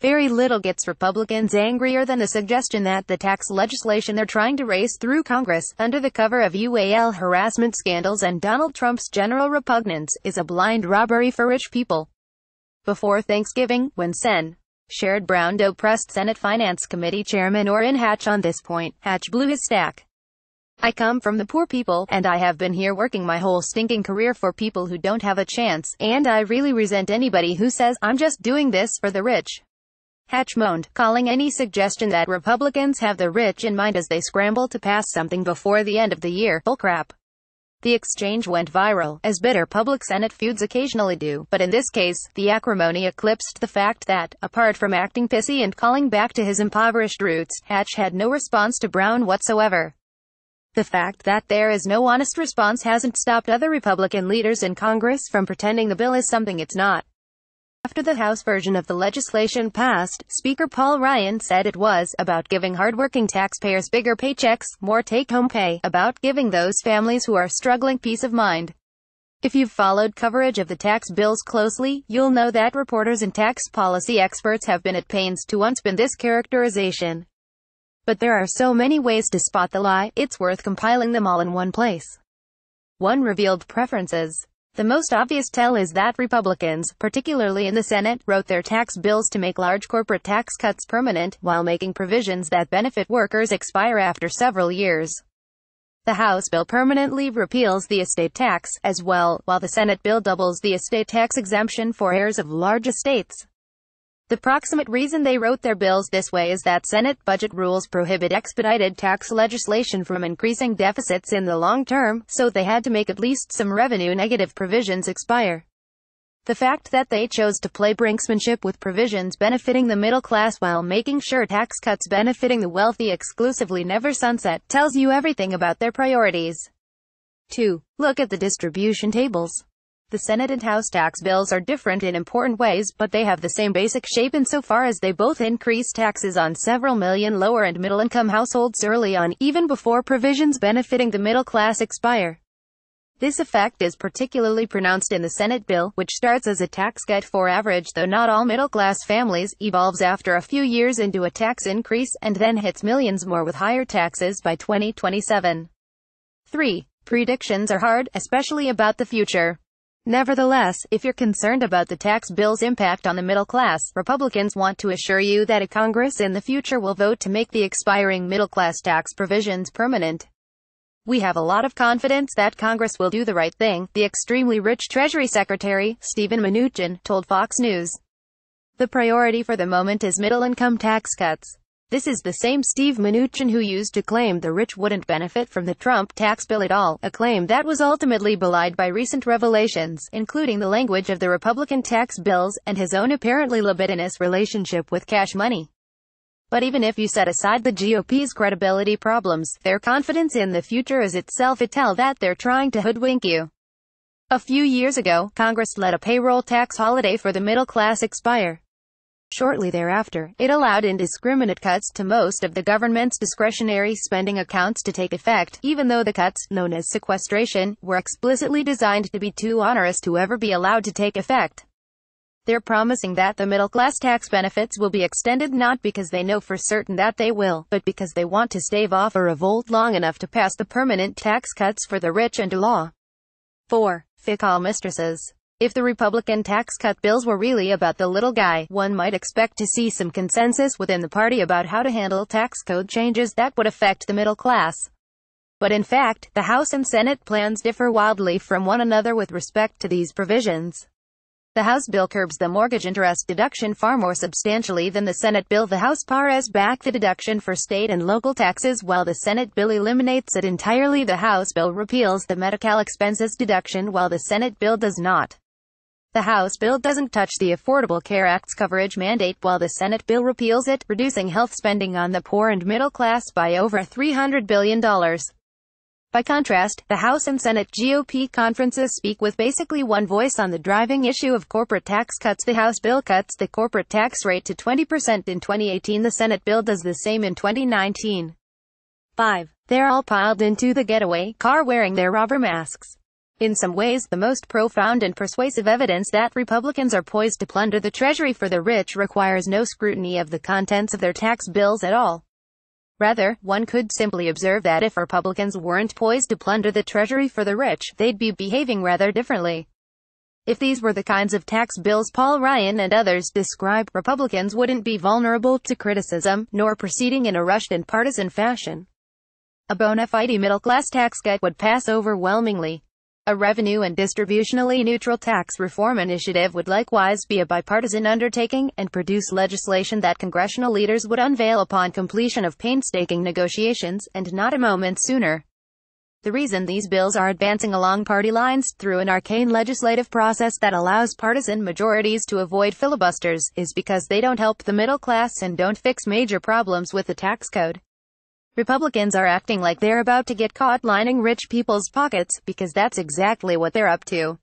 Very little gets Republicans angrier than the suggestion that the tax legislation they're trying to race through Congress, under the cover of UAL harassment scandals and Donald Trump's general repugnance, is a blind robbery for rich people. Before Thanksgiving, when Sen. Sherrod Brown pressed Senate Finance Committee Chairman Orrin Hatch on this point, Hatch blew his stack. I come from the poor people, and I have been here working my whole stinking career for people who don't have a chance, and I really resent anybody who says, I'm just doing this for the rich. Hatch moaned, calling any suggestion that Republicans have the rich in mind as they scramble to pass something before the end of the year, bullcrap. The exchange went viral, as bitter public Senate feuds occasionally do, but in this case, the acrimony eclipsed the fact that, apart from acting pissy and calling back to his impoverished roots, Hatch had no response to Brown whatsoever. The fact that there is no honest response hasn't stopped other Republican leaders in Congress from pretending the bill is something it's not. After the House version of the legislation passed, Speaker Paul Ryan said it was about giving hardworking taxpayers bigger paychecks, more take-home pay, about giving those families who are struggling peace of mind. If you've followed coverage of the tax bills closely, you'll know that reporters and tax policy experts have been at pains to unspin this characterization. But there are so many ways to spot the lie, it's worth compiling them all in one place. 1. Revealed preferences. The most obvious tell is that Republicans, particularly in the Senate, wrote their tax bills to make large corporate tax cuts permanent, while making provisions that benefit workers expire after several years. The House bill permanently repeals the estate tax, as well, while the Senate bill doubles the estate tax exemption for heirs of large estates. The proximate reason they wrote their bills this way is that Senate budget rules prohibit expedited tax legislation from increasing deficits in the long term, so they had to make at least some revenue negative provisions expire. The fact that they chose to play brinksmanship with provisions benefiting the middle class while making sure tax cuts benefiting the wealthy exclusively never sunset tells you everything about their priorities. 2. Look at the distribution tables. The Senate and House tax bills are different in important ways, but they have the same basic shape insofar as they both increase taxes on several million lower and middle income households early on, even before provisions benefiting the middle class expire. This effect is particularly pronounced in the Senate bill, which starts as a tax cut for average though not all middle-class families, evolves after a few years into a tax increase, and then hits millions more with higher taxes by 2027. 3. Predictions are hard, especially about the future. Nevertheless, if you're concerned about the tax bill's impact on the middle class, Republicans want to assure you that a Congress in the future will vote to make the expiring middle class tax provisions permanent. We have a lot of confidence that Congress will do the right thing, the extremely rich Treasury Secretary, Stephen Mnuchin, told Fox News. The priority for the moment is middle income tax cuts. This is the same Steve Mnuchin who used to claim the rich wouldn't benefit from the Trump tax bill at all, a claim that was ultimately belied by recent revelations, including the language of the Republican tax bills, and his own apparently libidinous relationship with cash money. But even if you set aside the GOP's credibility problems, their confidence in the future is itself a tell that they're trying to hoodwink you. A few years ago, Congress let a payroll tax holiday for the middle class expire. Shortly thereafter, it allowed indiscriminate cuts to most of the government's discretionary spending accounts to take effect, even though the cuts, known as sequestration, were explicitly designed to be too onerous to ever be allowed to take effect. They're promising that the middle-class tax benefits will be extended not because they know for certain that they will, but because they want to stave off a revolt long enough to pass the permanent tax cuts for the rich into law. 4. Fickle mistresses if the Republican tax cut bills were really about the little guy, one might expect to see some consensus within the party about how to handle tax code changes that would affect the middle class. But in fact, the House and Senate plans differ wildly from one another with respect to these provisions. The House bill curbs the mortgage interest deduction far more substantially than the Senate bill. The House pares back the deduction for state and local taxes while the Senate bill eliminates it entirely. The House bill repeals the medical expenses deduction while the Senate bill does not. The House bill doesn't touch the Affordable Care Act's coverage mandate while the Senate bill repeals it, reducing health spending on the poor and middle class by over $300 billion. By contrast, the House and Senate GOP conferences speak with basically one voice on the driving issue of corporate tax cuts. The House bill cuts the corporate tax rate to 20% in 2018. The Senate bill does the same in 2019. 5. They're all piled into the getaway car wearing their rubber masks in some ways the most profound and persuasive evidence that Republicans are poised to plunder the Treasury for the rich requires no scrutiny of the contents of their tax bills at all. Rather, one could simply observe that if Republicans weren't poised to plunder the Treasury for the rich, they'd be behaving rather differently. If these were the kinds of tax bills Paul Ryan and others describe, Republicans wouldn't be vulnerable to criticism, nor proceeding in a rushed and partisan fashion. A bona fide middle-class tax cut would pass overwhelmingly. A revenue and distributionally neutral tax reform initiative would likewise be a bipartisan undertaking and produce legislation that congressional leaders would unveil upon completion of painstaking negotiations and not a moment sooner. The reason these bills are advancing along party lines through an arcane legislative process that allows partisan majorities to avoid filibusters is because they don't help the middle class and don't fix major problems with the tax code. Republicans are acting like they're about to get caught lining rich people's pockets, because that's exactly what they're up to.